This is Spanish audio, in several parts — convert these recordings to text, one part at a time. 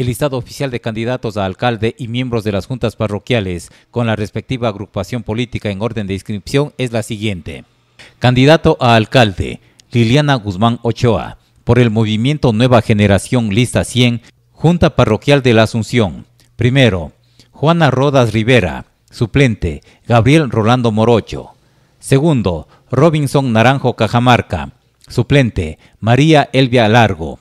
el listado oficial de candidatos a alcalde y miembros de las juntas parroquiales con la respectiva agrupación política en orden de inscripción es la siguiente. Candidato a alcalde, Liliana Guzmán Ochoa, por el movimiento Nueva Generación Lista 100, Junta Parroquial de la Asunción. Primero, Juana Rodas Rivera, suplente, Gabriel Rolando Morocho. Segundo, Robinson Naranjo Cajamarca, suplente, María Elvia Largo.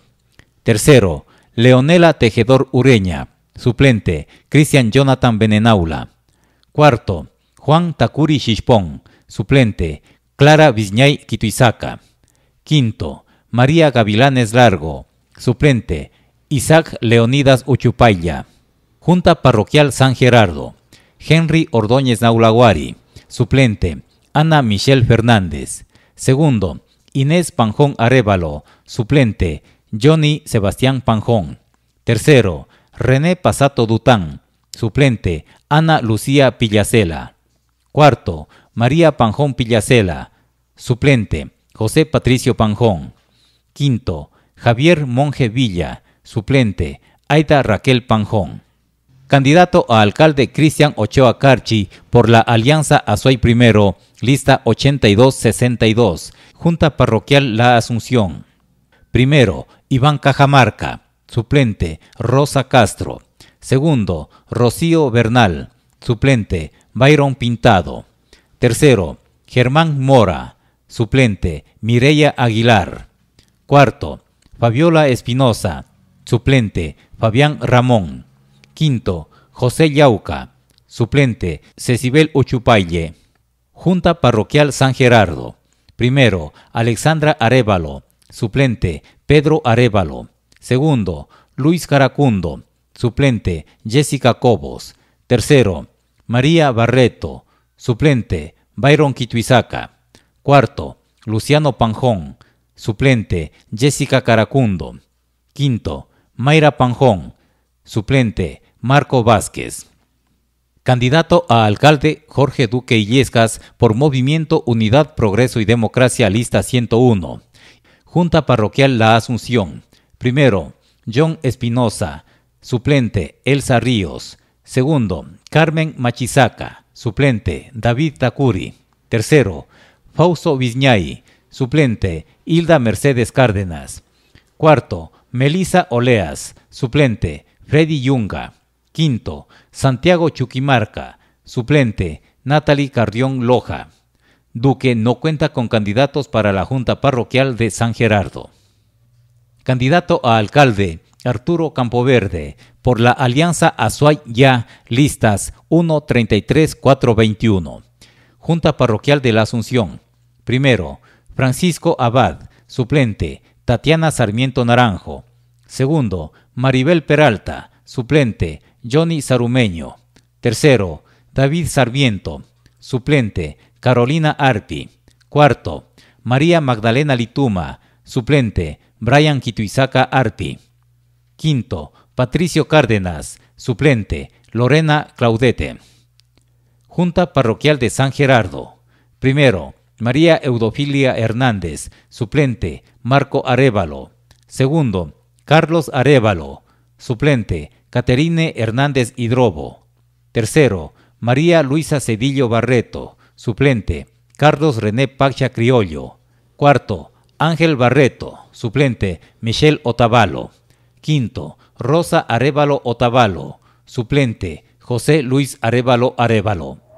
Tercero, Leonela Tejedor Ureña. Suplente, Cristian Jonathan Benenaula. Cuarto, Juan Takuri Shishpon. Suplente, Clara Vizñay Quituizaca. Quinto, María Gavilanes Largo. Suplente, Isaac Leonidas Uchupaya. Junta Parroquial San Gerardo. Henry Ordóñez Naulaguari. Suplente, Ana Michelle Fernández. Segundo, Inés Panjón Arévalo, Suplente, Johnny Sebastián Panjón. Tercero, René Pasato Dután. Suplente, Ana Lucía Pillacela. Cuarto, María Panjón Pillacela. Suplente, José Patricio Panjón. Quinto, Javier Monje Villa. Suplente, Aida Raquel Panjón. Candidato a alcalde Cristian Ochoa Carchi por la Alianza Azuay Primero, lista 8262, Junta Parroquial La Asunción. Primero, Iván Cajamarca. Suplente, Rosa Castro. Segundo, Rocío Bernal. Suplente, Byron Pintado. Tercero, Germán Mora. Suplente, Mireya Aguilar. Cuarto, Fabiola Espinosa. Suplente, Fabián Ramón. Quinto, José Yauca. Suplente, Cecibel Uchupaye. Junta Parroquial San Gerardo. Primero, Alexandra Arevalo. Suplente, Pedro Arevalo. Segundo, Luis Caracundo. Suplente, Jessica Cobos. Tercero, María Barreto. Suplente, Byron Quituizaca. Cuarto, Luciano Panjón. Suplente, Jessica Caracundo. Quinto, Mayra Panjón. Suplente, Marco Vázquez. Candidato a alcalde Jorge Duque Illescas por Movimiento Unidad Progreso y Democracia Lista 101. Junta Parroquial La Asunción. Primero, John Espinosa. Suplente, Elsa Ríos. Segundo, Carmen Machizaca. Suplente, David Takuri. Tercero, Fausto Vizñay, Suplente, Hilda Mercedes Cárdenas. Cuarto, Melisa Oleas. Suplente, Freddy Yunga. Quinto, Santiago Chuquimarca. Suplente, Natalie Carrión Loja. Duque no cuenta con candidatos para la Junta Parroquial de San Gerardo. Candidato a alcalde, Arturo Campoverde, por la Alianza Azuay Ya, listas 133421. Junta Parroquial de la Asunción. Primero, Francisco Abad, suplente, Tatiana Sarmiento Naranjo. Segundo, Maribel Peralta, suplente, Johnny Sarumeño. Tercero, David Sarmiento, suplente, Carolina Arpi. Cuarto, María Magdalena Lituma, suplente, Brian Quituizaca Arpi. Quinto, Patricio Cárdenas, suplente, Lorena Claudete. Junta Parroquial de San Gerardo. Primero, María Eudofilia Hernández, suplente, Marco Arevalo. Segundo, Carlos Arevalo, suplente, Caterine Hernández Hidrobo. Tercero, María Luisa Cedillo Barreto, Suplente, Carlos René Pacha Criollo. Cuarto, Ángel Barreto. Suplente, Michelle Otavalo. Quinto, Rosa Arevalo Otavalo. Suplente, José Luis Arevalo Arevalo.